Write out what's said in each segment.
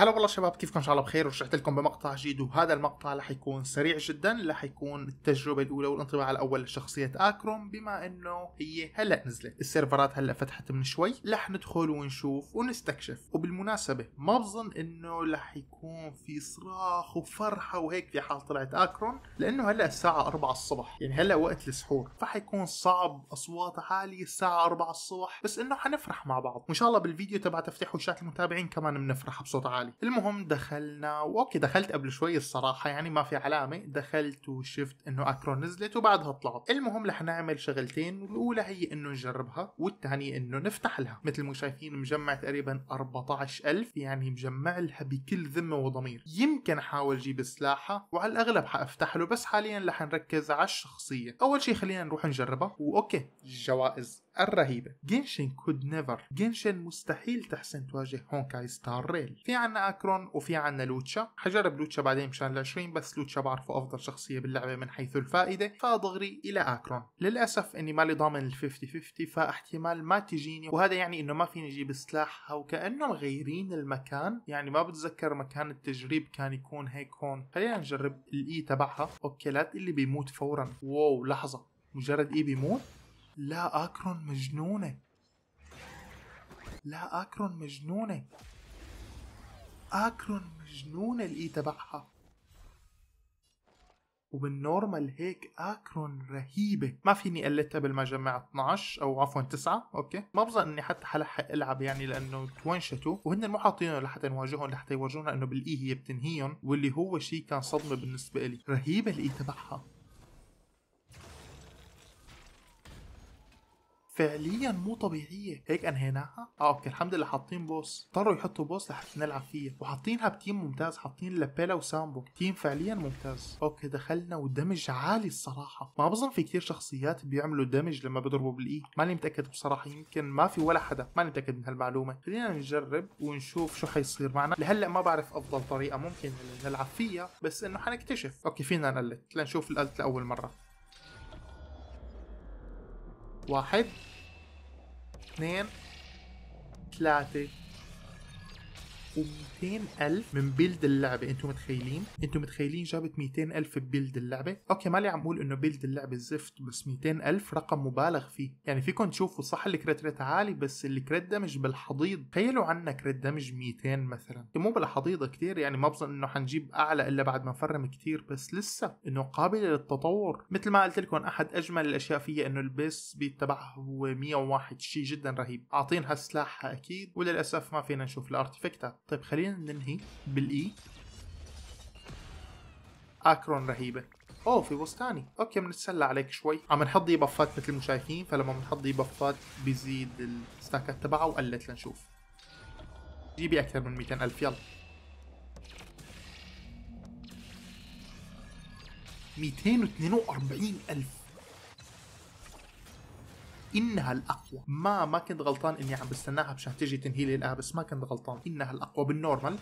هلا والله شباب كيفكم ان شاء الله بخير ورجعت لكم بمقطع جديد وهذا المقطع رح يكون سريع جدا رح يكون التجربه الاولى والانطباع الاول لشخصيه اكروم بما انه هي هلا نزلت السيرفرات هلا فتحت من شوي رح ندخل ونشوف ونستكشف وبالمناسبه ما بظن انه رح يكون في صراخ وفرحه وهيك في حال طلعت اكروم لانه هلا الساعه 4 الصبح يعني هلا وقت السحور فحيكون صعب اصوات عاليه الساعه 4 الصبح بس انه حنفرح مع بعض وان شاء الله بالفيديو تبع تفتيح وشات المتابعين كمان بنفرح بصوت عالي يعني المهم دخلنا اوكي دخلت قبل شوي الصراحه يعني ما في علامه دخلت وشفت انه اكرون نزلت وبعدها طلعت المهم رح نعمل شغلتين الاولى هي انه نجربها والثانيه انه نفتح لها مثل ما شايفين مجمع تقريبا 14000 يعني مجمع لها بكل ذمه وضمير يمكن احاول اجيب سلاحها وعلى الاغلب حافتح له بس حاليا رح نركز على الشخصيه اول شيء خلينا نروح نجربها واوكي الجوائز الرهيبة جنشن كود نيفر جنشن مستحيل تحسن تواجه هونكاي ستار ريل في عنا أكرون وفي عنا لوتشا حجرب لوتشا بعدين مشان العشرين بس لوتشا بعرفه أفضل شخصية باللعبة من حيث الفائدة فأضغري إلى أكرون للأسف إني مالي ضامن ال 50-50 فاحتمال ما تجيني وهذا يعني إنه ما فيني أجيب سلاحها وكأنه مغيرين المكان يعني ما بتذكر مكان التجريب كان يكون هيك هون خلينا نجرب الإي تبعها أوكي لا اللي بيموت فورا واو لحظة مجرد إي بيموت لا أكرون مجنونة لا أكرون مجنونة أكرون مجنونة الإي تبعها وبالنورمال هيك اكرون رهيبه ما فيني قلتها بالمجمع 12 او عفوا 9 اوكي ما بظن اني حتى حلحق العب يعني لانه تونشتوا وهن مو حاطينه لحتى نواجههم لحتى يورجونا انه بالاي هي بتنهيهم واللي هو شيء كان صدمه بالنسبه لي رهيبه الاي تبعها فعليا مو طبيعيه هيك انهيناها اه اوكي الحمد لله حاطين بوس اضطروا يحطوا بوس لحتى نلعب فيه وحاطينها بتيم ممتاز حاطين لابيلا وسامبو تيم فعليا ممتاز اوكي دخلنا ودمج عالي الصراحه ما بظن في كثير شخصيات بيعملوا دمج لما بيضربوا بالاي ماني متاكد بصراحه يمكن ما في ولا حدا ماني متاكد من هالمعلومه خلينا نجرب ونشوف شو حيصير معنا لهلا ما بعرف افضل طريقه ممكن نلعب فيها بس انه حنكتشف اوكي فينا نقلت لنشوف الالت لاول مره واحد اثنين ثلاثة و200 الف من بيلد اللعبه انتم متخيلين انتم متخيلين جابت 200 الف ببيلد اللعبه اوكي مالي عم اقول انه بيلد اللعبه زفت بس 200 الف رقم مبالغ فيه يعني فيكم تشوفوا صح الكريت ريت عالي بس الكريت دمج بالحضيض تخيلوا عنا كريت دمج 200 مثلا إيه، مو بالحضيض كثير يعني ما بظن انه حنجيب اعلى الا بعد ما نفرم كثير بس لسه انه قابله للتطور مثل ما قلت لكم احد اجمل الاشياء فيها انه البيس سبيد تبعها هو 101 شيء جدا رهيب اعطينها سلاحها اكيد وللاسف ما فينا نشوف الارتيفكتات طيب خلينا ننهي بالاي اكرون رهيبه اوه في بستاني اوكي بنتسلى عليك شوي عم نحط دي بفات مثل ما شايفين فلما بنحط دي بفات بيزيد الستاكات تبعه وقلت لنشوف جيبي اكثر من 200 الف يلا 242 الف انها الاقوى ما ما كنت غلطان اني عم بستناها مشان تجي تنهي لي بس ما كنت غلطان انها الاقوى بالنورمال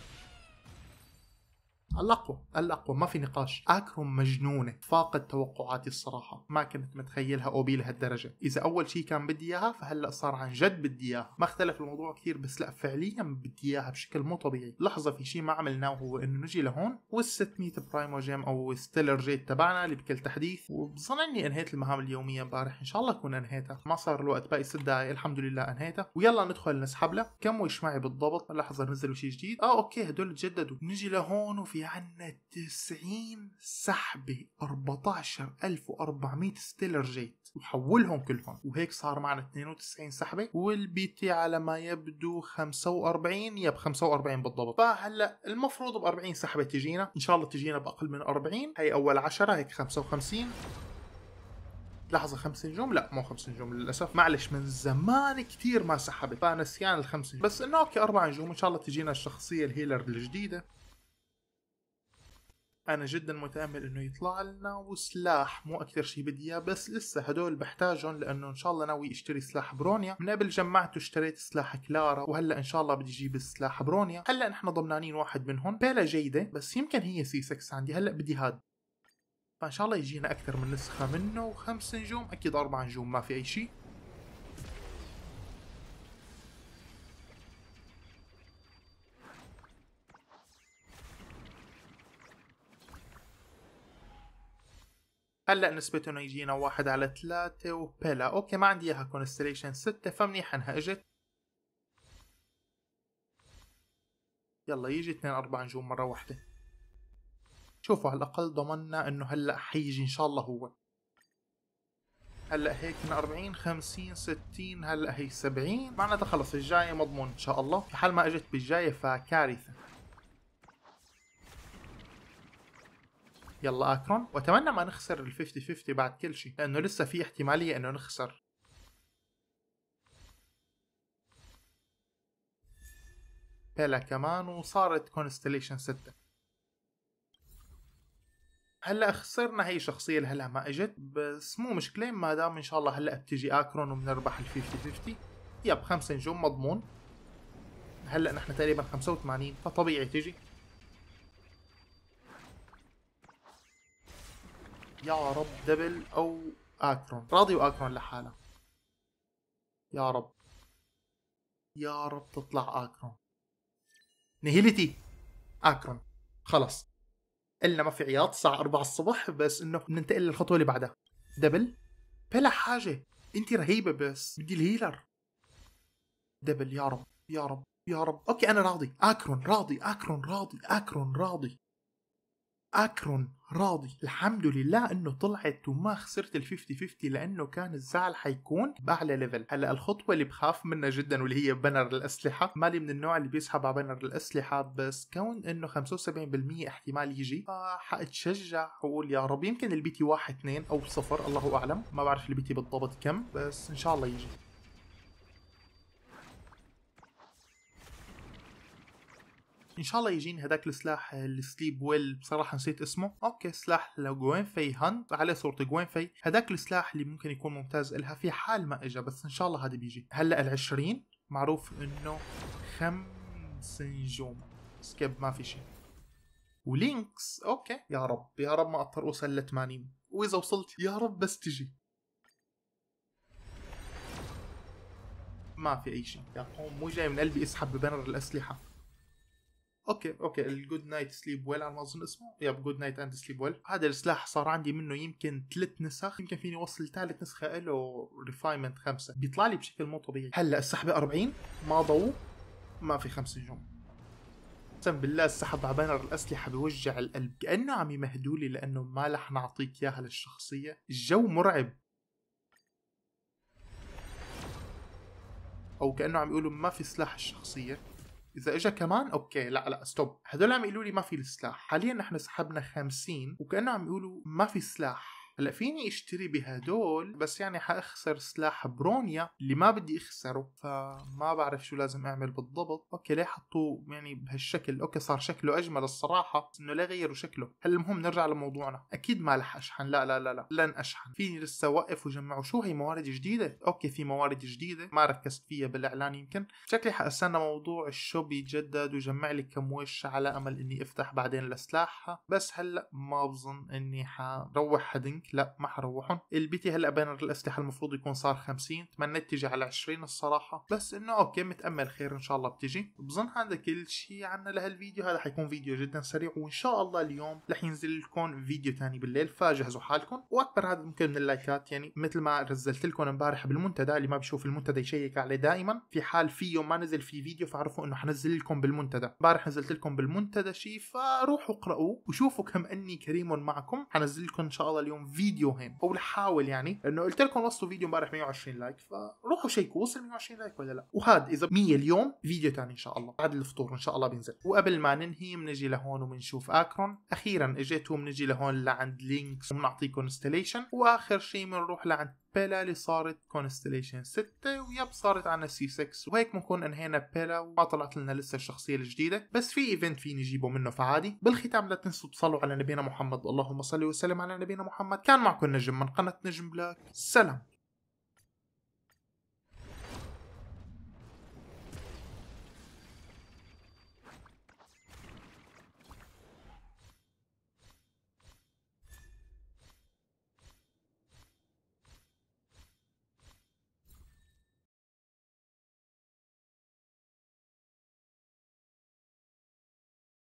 الاقوى الاقوى ما في نقاش اكرم مجنونه فاقد توقعاتي الصراحه ما كنت متخيلها او بي لهالدرجه اذا اول شيء كان بدي اياها فهلا صار عن جد بدي اياها ما اختلف الموضوع كثير بس لا فعليا بدي اياها بشكل مو طبيعي لحظه في شيء ما عملناه هو انه نجي لهون وال600 وجيم او ستيلر جيت تبعنا اللي بكل تحديث وبظن اني انهيت المهام اليوميه امبارح ان شاء الله اكون انهيتها ما صار الوقت باقي 6 دقائق الحمد لله انهيتها ويلا ندخل نسحب لها كم وش معي بالضبط لحظه نزلوا شيء جديد اه اوكي هدول تجددوا نجي لهون وفي عنا 90 سحبة 14400 ستيلر جيت وحولهم كلهم وهيك صار معنا 92 سحبة والبي تي على ما يبدو 45 يا ب 45 بالضبط فهلا المفروض ب 40 سحبة تجينا ان شاء الله تجينا بأقل من 40 هي أول 10 هيك 55 لحظة خمس نجوم لا مو خمس نجوم للأسف معلش من زمان كثير ما سحبت فنسيان الخمس نجوم بس انه اوكي اربع نجوم ان شاء الله تجينا الشخصية الهيلر الجديدة انا جدا متامل انه يطلع لنا وسلاح مو اكثر شيء بدي اياه بس لسه هدول بحتاجهم لانه ان شاء الله ناوي اشتري سلاح برونيا من قبل جمعته اشتريت سلاح كلارا وهلا ان شاء الله بدي اجيب سلاح برونيا هلا نحن ضمنانين واحد منهم بيلا جيده بس يمكن هي سي 6 عندي هلا بدي هاد فان شاء الله يجينا اكثر من نسخه منه وخمس نجوم اكيد اربع نجوم ما في اي شيء هلا نسبته انه يجينا واحد على ثلاثة وبلا اوكي ما عندي اياها كونستليشن ستة فمنيح انها اجت يلا يجي اثنين اربع نجوم مرة واحدة شوفوا على الاقل ضمننا انه هلا حيجي ان شاء الله هو هلا هيك من 40 50 60 هلا هي 70 معناتها خلص الجاية مضمون ان شاء الله في حال ما اجت بالجاية فكارثة يلا اكرون واتمنى ما نخسر ال 50 50 بعد كل شيء لانه لسه في احتماليه انه نخسر بلا كمان وصارت كونستليشن 6 هلا خسرنا هي شخصية لهلا ما اجت بس مو مشكلة ما دام ان شاء الله هلا بتجي اكرون وبنربح ال 50 50 يب خمسة نجوم مضمون هلا نحن تقريبا 85 فطبيعي تجي يا رب دبل او اكرون راضي واكرون لحاله يا رب يا رب تطلع اكرون نهيلتي اكرون خلص قلنا ما في عياط الساعه 4 الصبح بس انه ننتقل للخطوه اللي بعدها دبل بلا حاجه انت رهيبه بس بدي الهيلر دبل يا رب يا رب يا رب اوكي انا راضي اكرون راضي اكرون راضي اكرون راضي اكرون راضي الحمد لله انه طلعت وما خسرت ال 50 50 لانه كان الزعل حيكون باعلى ليفل هلا الخطوه اللي بخاف منها جدا واللي هي بنر الاسلحه مالي من النوع اللي بيسحب على بنر الاسلحه بس كون انه 75% احتمال يجي فحاتشجع آه، واقول يا رب يمكن البي تي 1 2 او صفر الله اعلم ما بعرف البي تي بالضبط كم بس ان شاء الله يجي ان شاء الله يجيني هذاك السلاح آه، السليب ويل بصراحه نسيت اسمه اوكي سلاح لجوين في هانت على صوره جوين في هذاك السلاح اللي ممكن يكون ممتاز لها في حال ما اجى بس ان شاء الله هذا بيجي هلا ال20 معروف انه خمس نجوم سكيب ما في شيء ولينكس اوكي يا رب يا رب ما اضطر اوصل ل 80 واذا وصلت يا رب بس تجي ما في اي شيء يا قوم مو جاي من قلبي اسحب ببنر الاسلحه اوكي اوكي الجود نايت سليب ويل على ما اظن اسمه ياب جود نايت اند سليب ويل هذا السلاح صار عندي منه يمكن ثلاث نسخ يمكن فيني اوصل ثالث نسخه له ريفاينمنت خمسه بيطلع لي بشكل مو طبيعي هلا السحبه 40 ما ضو ما في خمس نجوم اقسم بالله السحب على بانر الاسلحه بوجع القلب كانه عم يمهدوا لي لانه ما رح نعطيك اياها للشخصيه الجو مرعب او كانه عم يقولوا ما في سلاح الشخصيه اذا اجى كمان اوكي لا لا ستوب هدول عم يقولوا لي ما في السلاح حاليا نحن سحبنا 50 وكانه عم يقولوا ما في سلاح هلا فيني اشتري بهدول بس يعني حاخسر سلاح برونيا اللي ما بدي اخسره فما بعرف شو لازم اعمل بالضبط اوكي ليه حطوه يعني بهالشكل اوكي صار شكله اجمل الصراحه بس انه ليه غيروا شكله هل المهم نرجع لموضوعنا اكيد ما رح اشحن لا لا لا لا لن اشحن فيني لسه وقف وجمعوا شو هي موارد جديده اوكي في موارد جديده ما ركزت فيها بالاعلان يمكن شكلي حاستنى موضوع الشوب يتجدد وجمع لي كم وش على امل اني افتح بعدين لسلاحها بس هلا ما بظن اني حروح حدنك لا ما حروحهم البيتي هلا بانر الاسلحه المفروض يكون صار 50 تمنيت تيجي على 20 الصراحه بس انه اوكي متامل خير ان شاء الله بتجي بظن هذا كل شيء عنا لهالفيديو هذا حيكون فيديو جدا سريع وان شاء الله اليوم رح ينزل لكم فيديو ثاني بالليل فجهزوا حالكم واكبر هذا ممكن من اللايكات يعني مثل ما نزلت لكم امبارح بالمنتدى اللي ما بشوف المنتدى يشيك عليه دائما في حال في يوم ما نزل في فيديو فعرفوا انه حنزل لكم بالمنتدى امبارح نزلت لكم بالمنتدى شيء فروحوا اقرأوه وشوفوا كم اني كريم معكم حنزل لكم ان شاء الله اليوم فيديو هين او حاول يعني انه قلت لكم وصلوا فيديو امبارح 120 لايك فروحوا شيكوا وصل 120 لايك ولا لا وهاد اذا 100 اليوم فيديو ثاني ان شاء الله بعد الفطور ان شاء الله بينزل وقبل ما ننهي بنجي لهون وبنشوف اكرون اخيرا اجيتوا بنجي لهون لعند لينكس وبنعطيكم انستليشن واخر شيء بنروح لعند بيلالي صارت كونستليشن 6 ويب صارت عنا سي 6 وهيك بنكون انهينا بيلا وما طلعت لنا لسه الشخصيه الجديده بس في ايفنت فيني نجيبه منه فعادي بالختام لا تنسوا تصلوا على نبينا محمد اللهم صل وسلم على نبينا محمد كان معكم نجم من قناه نجم بلاك سلام